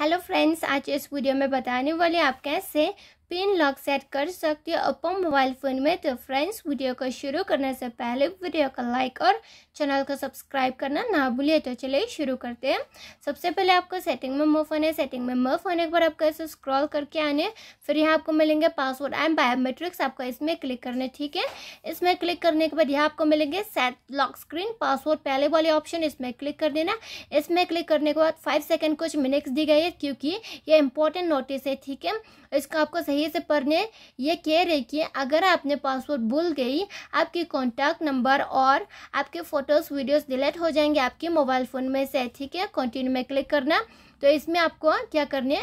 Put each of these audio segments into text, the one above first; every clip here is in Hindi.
हेलो फ्रेंड्स आज इस वीडियो में बताने वाले आप कैसे पिन लॉक सेट कर सकते हो अपन मोबाइल फ़ोन में तो फ्रेंड्स वीडियो को शुरू करने से पहले वीडियो को लाइक और चैनल को सब्सक्राइब करना ना भूलिए तो चलिए शुरू करते हैं सबसे पहले आपको सेटिंग में मूव होने सेटिंग में मूव होने के बाद आपको ऐसे स्क्रॉल करके आने फिर यहाँ आपको मिलेंगे पासवर्ड एंड बायोमेट्रिक्स आपको इसमें क्लिक करने ठीक है इसमें क्लिक करने के बाद यहाँ आपको मिलेंगे सेट लॉक स्क्रीन पासवर्ड पहले वाले ऑप्शन इसमें क्लिक कर देना इसमें क्लिक करने के बाद फाइव सेकेंड कुछ मिनट्स दी गई है क्योंकि ये इंपॉर्टेंट नोटिस है ठीक है इसका आपको सही सही से पढ़ने ये कह रहे कि अगर आपने पासवर्ड भूल गई आपके कॉन्टैक्ट नंबर और आपके फ़ोटोज़ वीडियोस डिलीट हो जाएंगे आपके मोबाइल फ़ोन में से ठीक है कंटिन्यू में क्लिक करना तो इसमें आपको क्या करने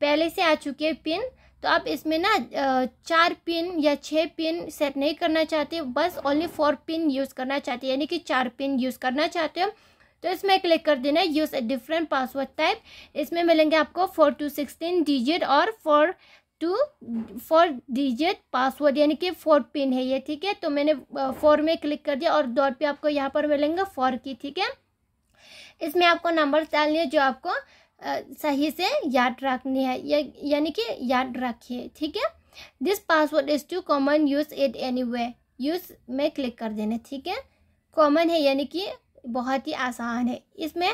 पहले से आ चुके पिन तो आप इसमें ना चार पिन या छः पिन सेट नहीं करना चाहते बस ओनली फोर पिन यूज़ करना चाहते यानी कि चार पिन यूज़ करना चाहते हो तो इसमें क्लिक कर देना use a different password type इसमें मिलेंगे आपको फोर टू सिक्सटीन डिजिट और four to four digit password यानी कि फोर पिन है ये ठीक है तो मैंने फोर में क्लिक कर दिया और डॉट पे आपको यहाँ पर मिलेंगे फोर की ठीक है इसमें आपको नंबर डालने है जो आपको आ, सही से याद रखनी है या, यानी कि याद रखिए ठीक है this password is too common use it anyway use में क्लिक कर देना ठीक है कॉमन है यानी कि बहुत ही आसान है इसमें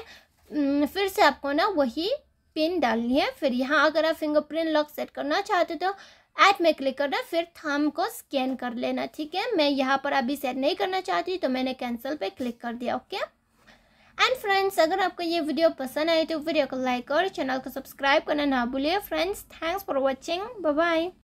फिर से आपको ना वही पिन डालनी है फिर यहाँ अगर आप फिंगरप्रिंट लॉक सेट करना चाहते तो ऐप में क्लिक करना फिर थम को स्कैन कर लेना ठीक है मैं यहाँ पर अभी सेट नहीं करना चाहती तो मैंने कैंसिल पे क्लिक कर दिया ओके एंड फ्रेंड्स अगर आपको ये वीडियो पसंद आए तो वीडियो को लाइक और चैनल को सब्सक्राइब करना ना भूलिए friends thanks for watching bye